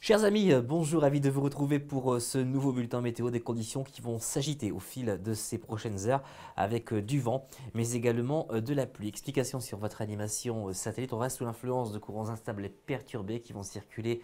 Chers amis, euh, bonjour, ravi de vous retrouver pour euh, ce nouveau bulletin météo des conditions qui vont s'agiter au fil de ces prochaines heures avec euh, du vent, mais également de la pluie. Explication sur votre animation satellite. On reste sous l'influence de courants instables et perturbés qui vont circuler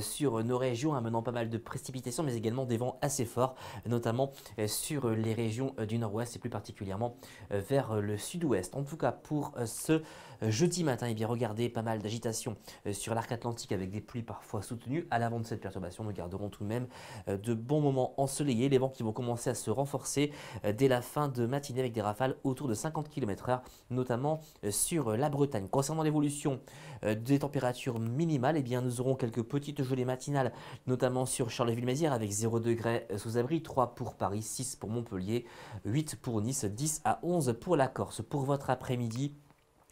sur nos régions, amenant hein, pas mal de précipitations, mais également des vents assez forts, notamment sur les régions du nord-ouest et plus particulièrement vers le sud-ouest. En tout cas, pour ce jeudi matin, eh bien regardez pas mal d'agitation sur l'arc atlantique avec des pluies parfois soutenues avant l'avant de cette perturbation, nous garderons tout de même euh, de bons moments ensoleillés. Les vents qui vont commencer à se renforcer euh, dès la fin de matinée avec des rafales autour de 50 km/h, notamment euh, sur la Bretagne. Concernant l'évolution des températures minimales, eh bien, nous aurons quelques petites gelées matinales, notamment sur Charleville-Mézières avec 0 degré sous abri, 3 pour Paris, 6 pour Montpellier, 8 pour Nice, 10 à 11 pour la Corse. Pour votre après-midi,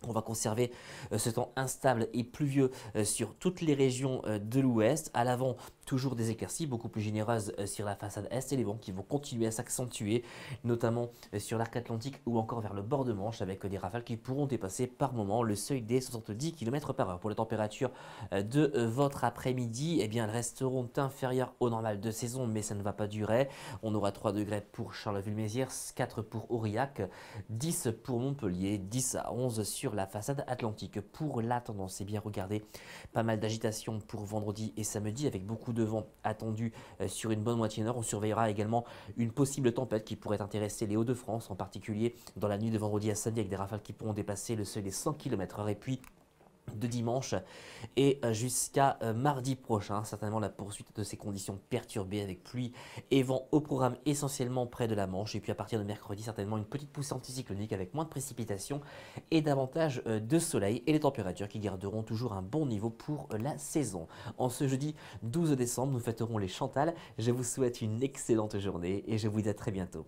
on va conserver euh, ce temps instable et pluvieux euh, sur toutes les régions euh, de l'ouest. À l'avant, toujours des éclaircies beaucoup plus généreuses sur la façade est et les vents qui vont continuer à s'accentuer, notamment sur l'arc atlantique ou encore vers le bord de Manche avec des rafales qui pourront dépasser par moment le seuil des 70 km par heure. Pour les températures de votre après-midi, eh bien, elles resteront inférieures au normal de saison, mais ça ne va pas durer. On aura 3 degrés pour Charleville-Mézières, 4 pour Aurillac, 10 pour Montpellier, 10 à 11 sur la façade atlantique. Pour la tendance, c'est bien regarder. Pas mal d'agitation pour vendredi et samedi avec beaucoup de vent attendu euh, sur une bonne moitié nord. On surveillera également une possible tempête qui pourrait intéresser les Hauts-de-France, en particulier dans la nuit de vendredi à samedi avec des rafales qui pourront dépasser le seuil des 100 km/h. Et puis, de dimanche et euh, jusqu'à euh, mardi prochain. Certainement la poursuite de ces conditions perturbées avec pluie et vent au programme essentiellement près de la Manche. Et puis à partir de mercredi, certainement une petite poussée anticyclonique avec moins de précipitations et davantage euh, de soleil et les températures qui garderont toujours un bon niveau pour la saison. En ce jeudi 12 décembre, nous fêterons les Chantal. Je vous souhaite une excellente journée et je vous dis à très bientôt.